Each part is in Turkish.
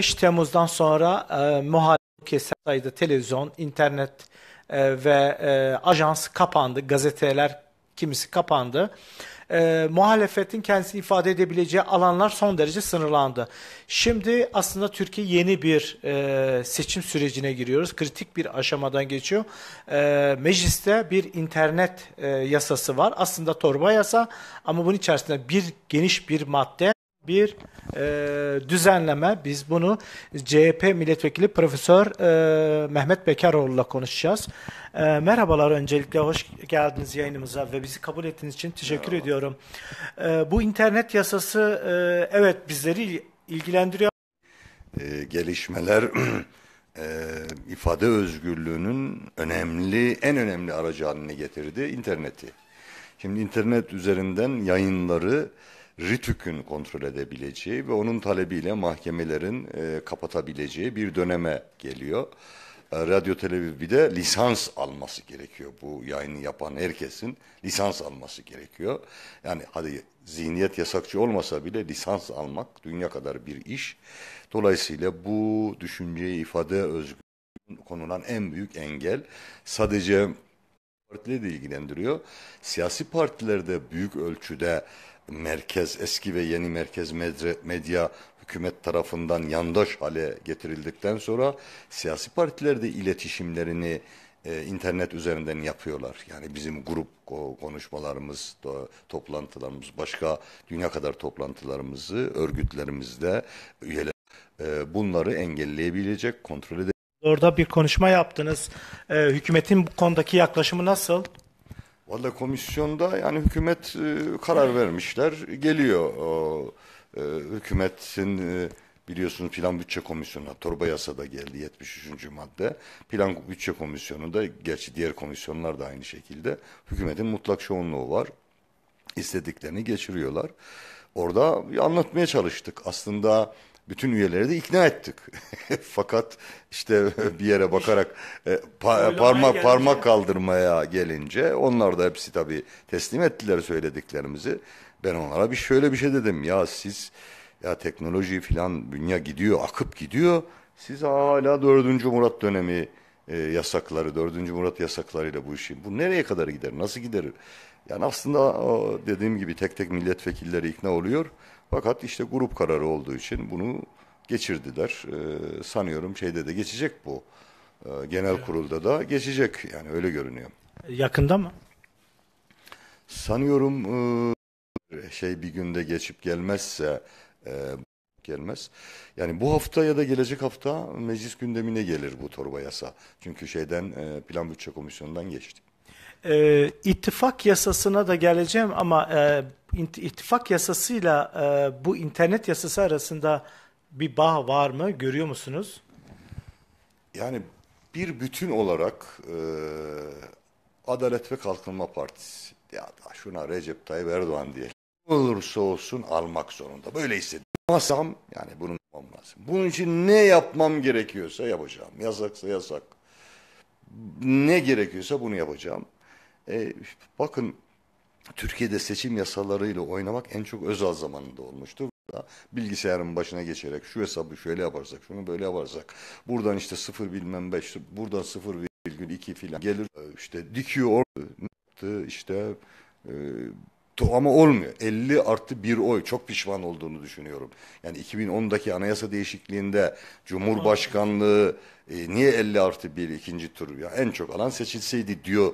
5 Temmuz'dan sonra e, muhalif kesen sayıda televizyon, internet e, ve e, ajans kapandı, gazeteler kimisi kapandı. E, muhalefetin kendisini ifade edebileceği alanlar son derece sınırlandı. Şimdi aslında Türkiye yeni bir e, seçim sürecine giriyoruz. Kritik bir aşamadan geçiyor. E, mecliste bir internet e, yasası var. Aslında torba yasa ama bunun içerisinde bir geniş bir madde bir e, düzenleme. Biz bunu CHP milletvekili Profesör e, Mehmet Bekaroğlu'la konuşacağız. E, merhabalar öncelikle hoş geldiniz yayınımıza ve bizi kabul ettiğiniz için teşekkür Merhaba. ediyorum. E, bu internet yasası e, evet bizleri ilgilendiriyor. E, gelişmeler e, ifade özgürlüğünün önemli en önemli aracı haline getirdi interneti. Şimdi internet üzerinden yayınları RITÜK'ün kontrol edebileceği ve onun talebiyle mahkemelerin e, kapatabileceği bir döneme geliyor. E, Radyo Televiz de lisans alması gerekiyor. Bu yayını yapan herkesin lisans alması gerekiyor. Yani hadi zihniyet yasakçı olmasa bile lisans almak dünya kadar bir iş. Dolayısıyla bu düşünceyi ifade özgürlüğü konulan en büyük engel sadece partileri de ilgilendiriyor. Siyasi partilerde büyük ölçüde merkez, eski ve yeni merkez medre, medya hükümet tarafından yandaş hale getirildikten sonra siyasi partiler de iletişimlerini e, internet üzerinden yapıyorlar. Yani bizim grup konuşmalarımız, toplantılarımız, başka dünya kadar toplantılarımızı örgütlerimizde üyeler e, bunları engelleyebilecek, kontrol edebilecek. Orada bir konuşma yaptınız. E, hükümetin bu konudaki yaklaşımı nasıl? Valla komisyonda yani hükümet e, karar vermişler. Geliyor o, e, hükümetin e, biliyorsunuz plan bütçe komisyonuna torba yasada geldi 73. madde. Plan bütçe komisyonu da gerçi diğer komisyonlar da aynı şekilde hükümetin mutlak çoğunluğu var. İstediklerini geçiriyorlar. Orada anlatmaya çalıştık. Aslında bütün üyeleri de ikna ettik. Fakat işte bir yere bakarak e, pa, parmak parmak kaldırmaya gelince onlar da hepsi tabii teslim ettiler söylediklerimizi. Ben onlara bir şöyle bir şey dedim. Ya siz ya teknoloji filan dünya gidiyor, akıp gidiyor. Siz hala 4. Murat dönemi e, yasakları, 4. Murat yasaklarıyla bu işi. Bu nereye kadar gider? Nasıl gider? Yani aslında o, dediğim gibi tek tek milletvekilleri ikna oluyor. Fakat işte grup kararı olduğu için bunu geçirdiler. E, sanıyorum şeyde de geçecek bu. E, genel kurulda da geçecek. Yani öyle görünüyor. Yakında mı? Sanıyorum e, şey bir günde geçip gelmezse e, gelmez. Yani bu hafta ya da gelecek hafta meclis gündemine gelir bu torba yasa. Çünkü şeyden e, plan bütçe komisyonundan geçti. E, ittifak yasasına da geleceğim ama e, ittifak yasasıyla e, bu internet yasası arasında bir bağ var mı? Görüyor musunuz? Yani bir bütün olarak e, Adalet ve Kalkınma Partisi ya da şuna Recep Tayyip Erdoğan diye olursa olsun almak zorunda. Böyle hissediyorsam yani bunun lazım. Bunun için ne yapmam gerekiyorsa yapacağım. Yasaksa yasak. Ne gerekiyorsa bunu yapacağım. E, bakın Türkiye'de seçim yasalarıyla oynamak en çok özel zamanında olmuştu bilgisayarın başına geçerek şu hesabı şöyle yaparsak, şunu böyle yaparsak, buradan işte sıfır bilmem beş, buradan sıfır virgül iki filan gelir. E, işte dikiyor işte e, ama olmuyor. 50 artı 1 oy. Çok pişman olduğunu düşünüyorum. Yani 2010'daki anayasa değişikliğinde Cumhurbaşkanlığı e, niye 50 artı 1 ikinci tur? Ya en çok alan seçilseydi diyor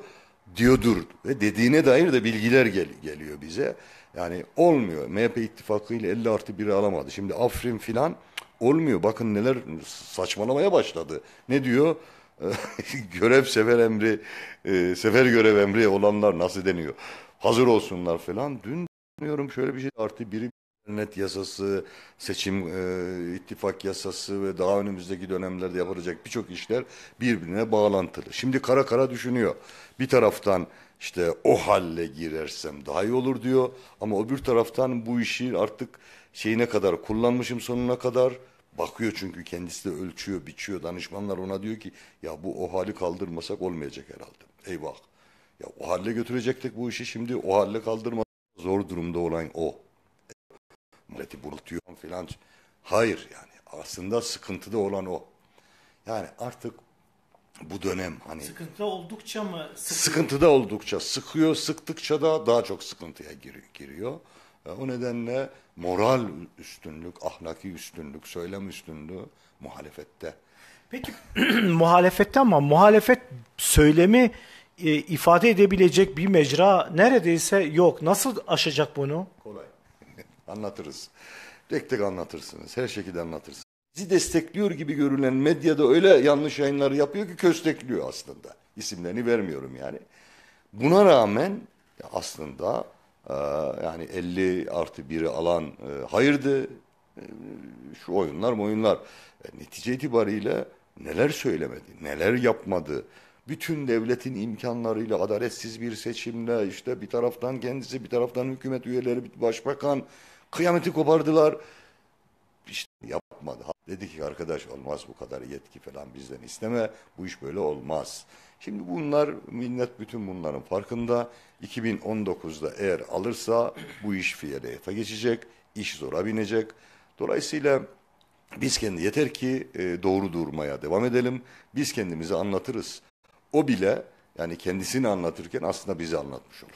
diyordur ve dediğine dair de bilgiler gel geliyor bize. Yani olmuyor. MHP ittifakıyla 50 artı 1'i alamadı. Şimdi Afrin filan olmuyor. Bakın neler saçmalamaya başladı. Ne diyor? görev sefer emri, e, sefer görev emri olanlar nasıl deniyor? Hazır olsunlar filan. Dün diyorum şöyle bir şey artı biri internet yasası, seçim e, ittifak yasası ve daha önümüzdeki dönemlerde yapılacak birçok işler birbirine bağlantılı. Şimdi kara kara düşünüyor. Bir taraftan işte o halle girersem daha iyi olur diyor ama öbür taraftan bu işi artık şeyine kadar kullanmışım sonuna kadar bakıyor çünkü kendisi de ölçüyor, biçiyor. Danışmanlar ona diyor ki ya bu o hali kaldırmasak olmayacak herhalde. Eyvah. Ya o halle götürecektik bu işi şimdi o halle kaldırmak zor durumda olan o milleti burutuyor filan. Hayır yani aslında sıkıntıda olan o. Yani artık bu dönem hani sıkıntıda oldukça mı sıkıyor? sıkıntıda oldukça sıkıyor sıktıkça da daha çok sıkıntıya giriyor. giriyor. E, o nedenle moral üstünlük, ahlaki üstünlük, söylem üstünlüğü muhalefette. Peki muhalefette ama muhalefet söylemi e, ifade edebilecek bir mecra neredeyse yok. Nasıl aşacak bunu? Kolay. Anlatırız. Tek tek anlatırsınız. Her şekilde anlatırsınız. Bizi destekliyor gibi görülen medyada öyle yanlış yayınları yapıyor ki köstekliyor aslında. İsimlerini vermiyorum yani. Buna rağmen aslında e, yani 50 artı 1'i alan e, hayırdı. E, şu oyunlar mı oyunlar. netice itibariyle neler söylemedi, neler yapmadı bütün devletin imkanlarıyla adaletsiz bir seçimle işte bir taraftan kendisi bir taraftan hükümet üyeleri başbakan Kıyameti kopardılar. İşte yapmadı. Dedi ki arkadaş olmaz bu kadar yetki falan bizden isteme. Bu iş böyle olmaz. Şimdi bunlar millet bütün bunların farkında. 2019'da eğer alırsa bu iş fiyata geçecek. iş zora binecek. Dolayısıyla biz kendi yeter ki e, doğru durmaya devam edelim. Biz kendimizi anlatırız. O bile yani kendisini anlatırken aslında bizi anlatmış olur.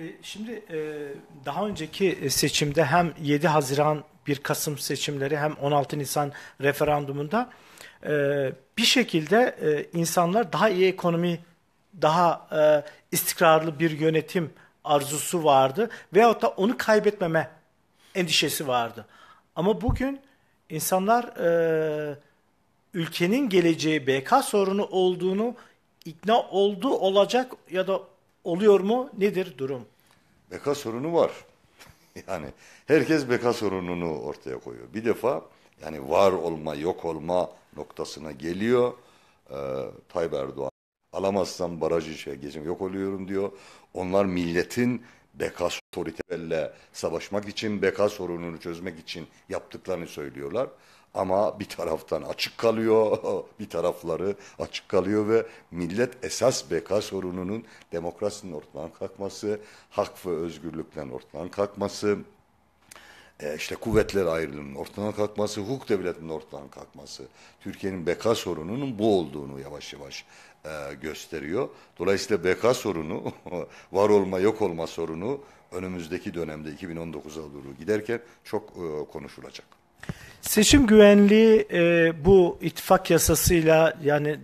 Ee, şimdi e, daha önceki seçimde hem 7 Haziran 1 Kasım seçimleri hem 16 Nisan referandumunda e, bir şekilde e, insanlar daha iyi ekonomi, daha istikrarlı bir yönetim arzusu vardı veyahut da onu kaybetmeme endişesi vardı. Ama bugün insanlar ülkenin geleceği BK sorunu olduğunu ikna oldu olacak ya da oluyor mu? Nedir durum? Beka sorunu var. yani herkes beka sorununu ortaya koyuyor. Bir defa yani var olma, yok olma noktasına geliyor. Ee, Tayyip Erdoğan alamazsam baraj işe geçim yok oluyorum diyor. Onlar milletin beka otoritelerle savaşmak için, beka sorununu çözmek için yaptıklarını söylüyorlar. Ama bir taraftan açık kalıyor, bir tarafları açık kalıyor ve millet esas beka sorununun demokrasinin ortadan kalkması, hak ve özgürlükten ortadan kalkması, e, işte kuvvetler ayrılımının ortadan kalkması, hukuk devletinin ortadan kalkması, Türkiye'nin beka sorununun bu olduğunu yavaş yavaş e, gösteriyor. Dolayısıyla beka sorunu, var olma yok olma sorunu önümüzdeki dönemde 2019'a doğru giderken çok e, konuşulacak. Seçim güvenliği e, bu ittifak yasasıyla yani e,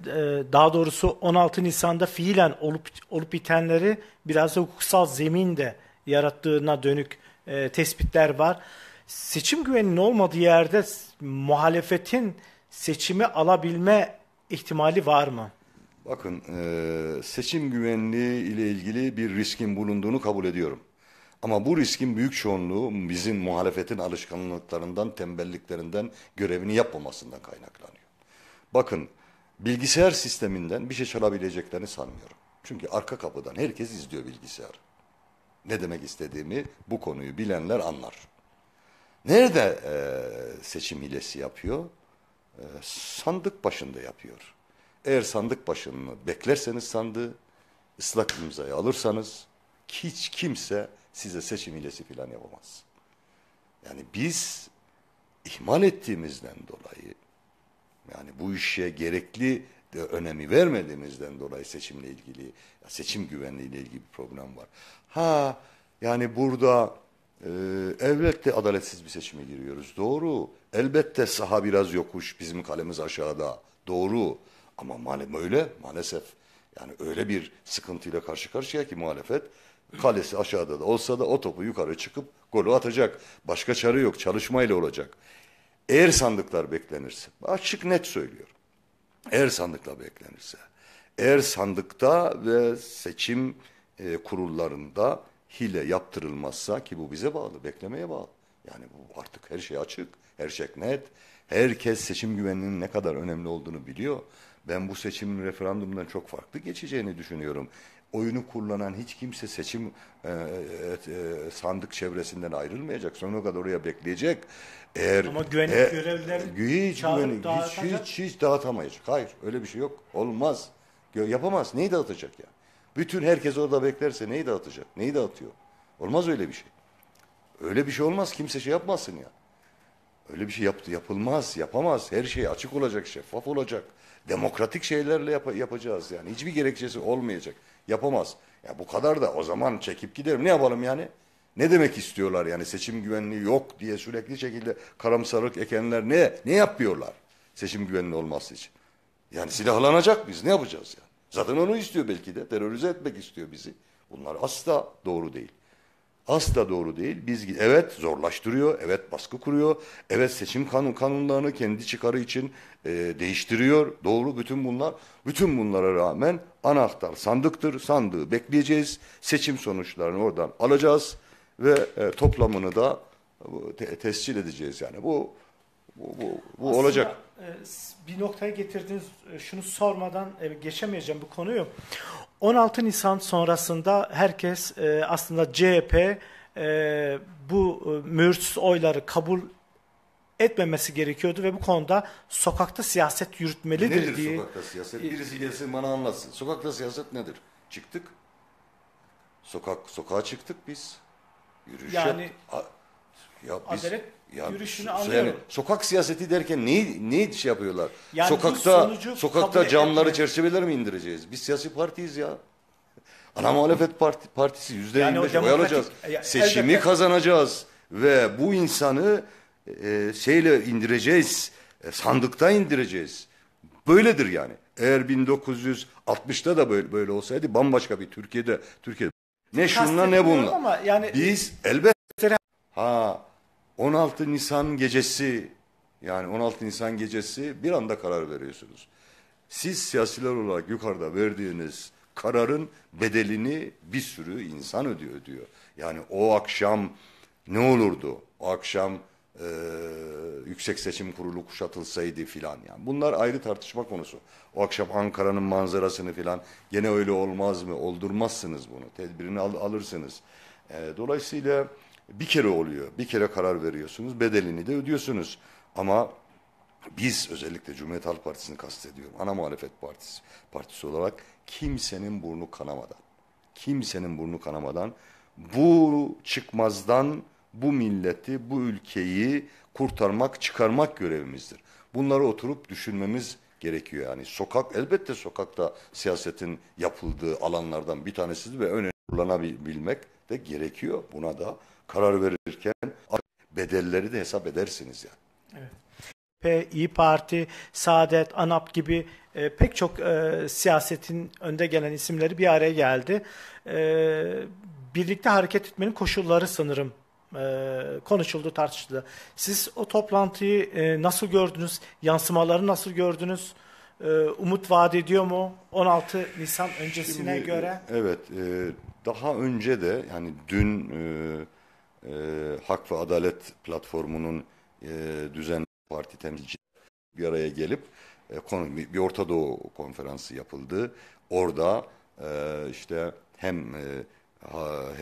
daha doğrusu 16 Nisan'da fiilen olup olup bitenleri biraz da hukuksal zeminde yarattığına dönük e, tespitler var. Seçim güveninin olmadığı yerde muhalefetin seçimi alabilme ihtimali var mı? Bakın e, seçim güvenliği ile ilgili bir riskin bulunduğunu kabul ediyorum. Ama bu riskin büyük çoğunluğu bizim muhalefetin alışkanlıklarından, tembelliklerinden, görevini yapmamasından kaynaklanıyor. Bakın bilgisayar sisteminden bir şey çalabileceklerini sanmıyorum. Çünkü arka kapıdan herkes izliyor bilgisayarı. Ne demek istediğimi bu konuyu bilenler anlar. Nerede e, seçim hilesi yapıyor? E, sandık başında yapıyor. Eğer sandık başını beklerseniz sandığı, ıslak imzayı alırsanız hiç kimse size seçim hilesi falan yapamaz. Yani biz ihmal ettiğimizden dolayı yani bu işe gerekli de önemi vermediğimizden dolayı seçimle ilgili seçim güvenliği ile ilgili bir problem var. Ha yani burada e, elbette adaletsiz bir seçime giriyoruz. Doğru. Elbette saha biraz yokuş. Bizim kalemiz aşağıda. Doğru. Ama malum öyle maalesef yani öyle bir sıkıntıyla karşı karşıya ki muhalefet kalesi aşağıda da olsa da o topu yukarı çıkıp golü atacak. Başka çare yok çalışmayla olacak. Eğer sandıklar beklenirse açık net söylüyorum. Eğer sandıkla beklenirse eğer sandıkta ve seçim e, kurullarında hile yaptırılmazsa ki bu bize bağlı, beklemeye bağlı. Yani bu artık her şey açık, her şey net. Herkes seçim güvenliğinin ne kadar önemli olduğunu biliyor. Ben bu seçimin referandumdan çok farklı geçeceğini düşünüyorum. Oyunu kullanan hiç kimse seçim e, e, e sandık çevresinden ayrılmayacak. Sonuna kadar oraya bekleyecek. Eğer Ama güvenlik e, görevlileri hiç, güvenlik, hiç, hiç, hiç dağıtamayacak. Hayır öyle bir şey yok. Olmaz. Yapamaz. Neyi dağıtacak ya? Bütün herkes orada beklerse neyi dağıtacak? Neyi dağıtıyor? Olmaz öyle bir şey. Öyle bir şey olmaz. Kimse şey yapmasın ya. Öyle bir şey yaptı yapılmaz, yapamaz. Her şey açık olacak, şeffaf olacak. Demokratik şeylerle yap yapacağız yani. Hiçbir gerekçesi olmayacak. Yapamaz. Ya bu kadar da o zaman çekip giderim. Ne yapalım yani? Ne demek istiyorlar yani seçim güvenliği yok diye sürekli şekilde karamsarlık ekenler ne ne yapıyorlar seçim güvenliği olması için? Yani silahlanacak biz ne yapacağız yani? Zaten onu istiyor belki de terörize etmek istiyor bizi. Bunlar asla doğru değil. Asla doğru değil. Biz evet zorlaştırıyor, evet baskı kuruyor, evet seçim kanun kanunlarını kendi çıkarı için e, değiştiriyor. Doğru bütün bunlar. Bütün bunlara rağmen anahtar sandıktır. Sandığı bekleyeceğiz. Seçim sonuçlarını oradan alacağız ve e, toplamını da e, te tescil edeceğiz. Yani bu bu, bu, bu Aslında, olacak. E, bir noktaya getirdiniz. E, şunu sormadan e, geçemeyeceğim bu konuyu. 16 Nisan sonrasında herkes aslında CHP bu mühürsüz oyları kabul etmemesi gerekiyordu ve bu konuda sokakta siyaset yürütmelidir nedir diye. Nedir sokakta siyaset? Birisi gelsin bana anlatsın. Sokakta siyaset nedir? Çıktık. Sokak sokağa çıktık biz. Yürüyüş yani, yaptık. Ya biz, adalet ya yürüyüşünü anlıyorum. Yani sokak siyaseti derken neyi, neyi şey yapıyorlar? Yani sokakta sokakta camları çerçeveler mi indireceğiz? Biz siyasi partiyiz ya. Ana muhalefet parti, partisi yüzde yani %25 oy alacağız. Seçimi elbette. kazanacağız. Ve bu insanı e, şeyle indireceğiz. E, sandıkta indireceğiz. Böyledir yani. Eğer 1960'ta da böyle, böyle olsaydı bambaşka bir Türkiye'de Türkiye ne şunla ne bunla? Ama yani, Biz elbette ha 16 Nisan gecesi yani 16 Nisan gecesi bir anda karar veriyorsunuz. Siz siyasiler olarak yukarıda verdiğiniz kararın bedelini bir sürü insan ödüyor diyor. Yani o akşam ne olurdu? O akşam e, Yüksek Seçim Kurulu kuşatılsaydı filan. Yani bunlar ayrı tartışma konusu. O akşam Ankara'nın manzarasını filan gene öyle olmaz mı? Oldurmazsınız bunu. Tedbirini al, alırsınız. E, dolayısıyla bir kere oluyor. Bir kere karar veriyorsunuz, bedelini de ödüyorsunuz. Ama biz özellikle Cumhuriyet Halk Partisi'ni kastediyorum. Ana muhalefet partisi, partisi olarak kimsenin burnu kanamadan, kimsenin burnu kanamadan bu çıkmazdan bu milleti, bu ülkeyi kurtarmak, çıkarmak görevimizdir. Bunları oturup düşünmemiz gerekiyor yani. Sokak elbette sokakta siyasetin yapıldığı alanlardan bir tanesidir ve önemli kullanabilmek de gerekiyor. Buna da karar verirken bedelleri de hesap edersiniz yani. Evet. İyi Parti, Saadet, ANAP gibi e, pek çok e, siyasetin önde gelen isimleri bir araya geldi. E, birlikte hareket etmenin koşulları sanırım e, konuşuldu, tartışıldı. Siz o toplantıyı e, nasıl gördünüz? Yansımaları nasıl gördünüz? E, umut vaat ediyor mu 16 Nisan öncesine Şimdi, göre? Evet, e, daha önce de yani dün e, e, Hak ve Adalet platformunun e, düzenli parti temsilci bir araya gelip e, konu, bir Orta Doğu konferansı yapıldı. Orada e, işte hem e,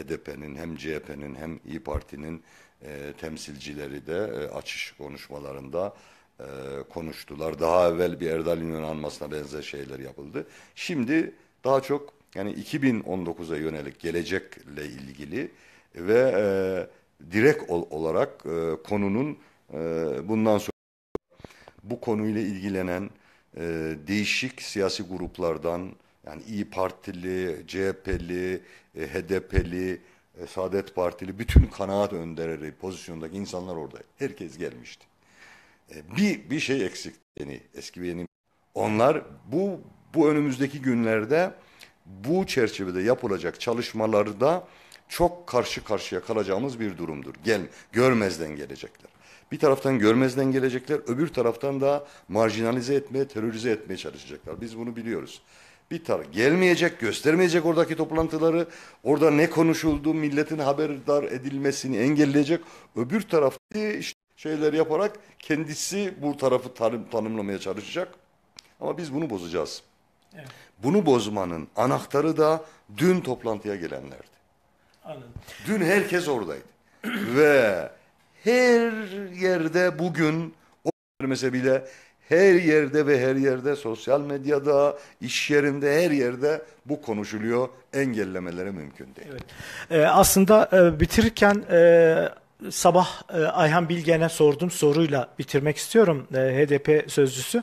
HDP'nin hem CHP'nin hem İyi Parti'nin e, temsilcileri de e, açış konuşmalarında e, konuştular. Daha evvel bir Erdal İnönü anmasına benzer şeyler yapıldı. Şimdi daha çok yani 2019'a yönelik gelecekle ilgili ve e, direkt ol, olarak e, konunun e, bundan sonra bu konuyla ilgilenen e, değişik siyasi gruplardan yani İyi Partili, CHP'li, e, HDP'li, e, Saadet Partili bütün kanaat önderleri pozisyondaki insanlar orada. Herkes gelmişti. E, bir bir şey eksik yani eski benim. Onlar bu bu önümüzdeki günlerde bu çerçevede yapılacak çalışmalarda çok karşı karşıya kalacağımız bir durumdur. Gel, görmezden gelecekler. Bir taraftan görmezden gelecekler, öbür taraftan da marjinalize etmeye, terörize etmeye çalışacaklar. Biz bunu biliyoruz. Bir taraf gelmeyecek, göstermeyecek oradaki toplantıları, orada ne konuşuldu, milletin haberdar edilmesini engelleyecek. Öbür tarafta şeyler yaparak kendisi bu tarafı tanımlamaya çalışacak. Ama biz bunu bozacağız. Evet. Bunu bozmanın anahtarı da dün toplantıya gelenlerdi. Anladım. Dün herkes oradaydı. Ve her yerde bugün o vermese bile her yerde ve her yerde sosyal medyada, iş yerinde her yerde bu konuşuluyor. Engellemeleri mümkün değil. Evet. Ee, aslında e, bitirirken e, sabah e, Ayhan Bilgen'e sorduğum soruyla bitirmek istiyorum e, HDP sözcüsü.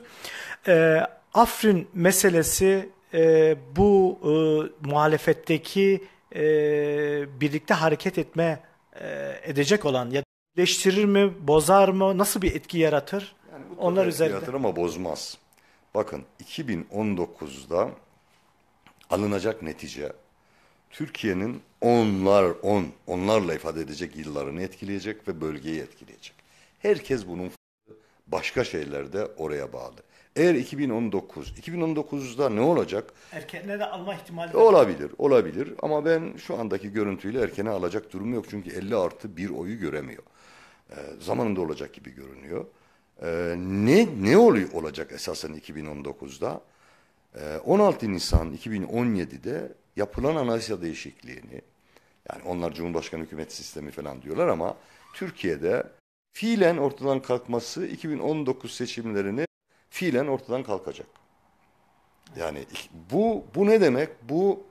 E, Afrin meselesi e, bu e, muhalefetteki e, birlikte hareket etme e, edecek olan ya birleştirir mi, bozar mı, nasıl bir etki yaratır? Yani bu Onlar üzerinde. Yaratır ama bozmaz. Bakın 2019'da alınacak netice Türkiye'nin onlar on onlarla ifade edecek yıllarını etkileyecek ve bölgeyi etkileyecek. Herkes bunun başka şeylerde oraya bağlı. Eğer 2019, 2019'da ne olacak? Erkene de alma ihtimali Olabilir, var. olabilir. Ama ben şu andaki görüntüyle erkene alacak durum yok. Çünkü 50 artı bir oyu göremiyor. E, zamanında olacak gibi görünüyor. E, ne ne oluyor olacak esasen 2019'da? E, 16 Nisan 2017'de yapılan anayasa değişikliğini, yani onlar Cumhurbaşkanı hükümet sistemi falan diyorlar ama Türkiye'de fiilen ortadan kalkması 2019 seçimlerini fiilen ortadan kalkacak. Yani bu bu ne demek? Bu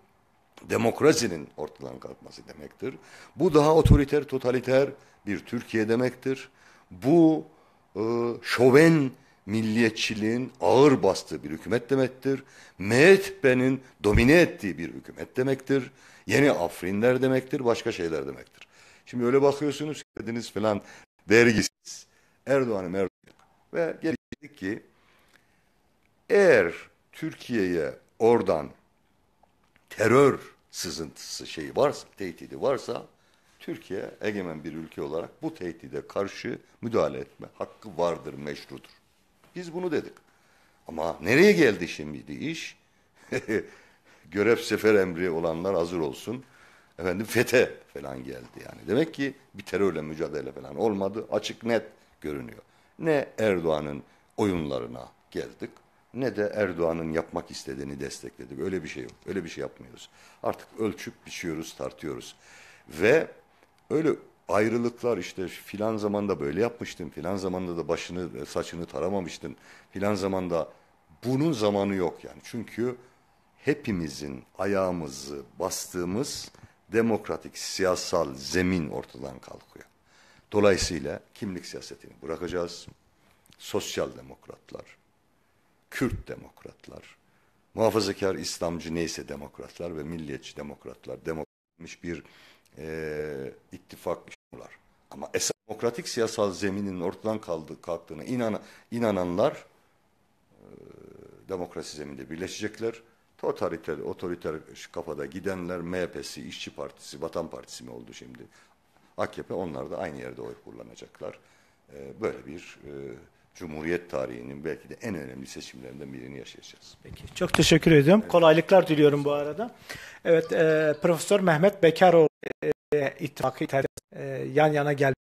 demokrasinin ortadan kalkması demektir. Bu daha otoriter, totaliter bir Türkiye demektir. Bu e, şoven milliyetçiliğin ağır bastığı bir hükümet demektir. MHP'nin domine ettiği bir hükümet demektir. Yeni Afrinler demektir, başka şeyler demektir. Şimdi öyle bakıyorsunuz dediniz filan dergisiz Erdoğan'ı Erdoğan ve geldik ki eğer Türkiye'ye oradan terör sızıntısı şeyi varsa, tehdidi varsa Türkiye egemen bir ülke olarak bu tehdide karşı müdahale etme hakkı vardır, meşrudur. Biz bunu dedik. Ama nereye geldi şimdi iş? Görev sefer emri olanlar hazır olsun. Efendim FETÖ falan geldi yani. Demek ki bir terörle mücadele falan olmadı. Açık net görünüyor. Ne Erdoğan'ın oyunlarına geldik ne de Erdoğan'ın yapmak istediğini destekledik. Öyle bir şey yok. Öyle bir şey yapmıyoruz. Artık ölçüp biçiyoruz, tartıyoruz. Ve öyle ayrılıklar işte filan zamanda böyle yapmıştın, filan zamanda da başını saçını taramamıştın, filan zamanda bunun zamanı yok yani. Çünkü hepimizin ayağımızı bastığımız demokratik siyasal zemin ortadan kalkıyor. Dolayısıyla kimlik siyasetini bırakacağız. Sosyal demokratlar, Kürt demokratlar, muhafazakar İslamcı neyse demokratlar ve milliyetçi demokratlar demokratmış bir e, ittifak var. Ama esas demokratik siyasal zeminin ortadan kaldı, kalktığına inan, inananlar e, demokrasi zeminde birleşecekler. Totaliter, otoriter kafada gidenler MHP'si, İşçi Partisi, Vatan Partisi mi oldu şimdi? AKP onlar da aynı yerde oy kullanacaklar. E, böyle bir e, Cumhuriyet tarihinin belki de en önemli seçimlerinden birini yaşayacağız. Peki. Çok teşekkür ediyorum. Evet. Kolaylıklar diliyorum bu arada. Evet, e, Profesör Mehmet Bekaroğlu e, ittifakı e, yan yana geldi.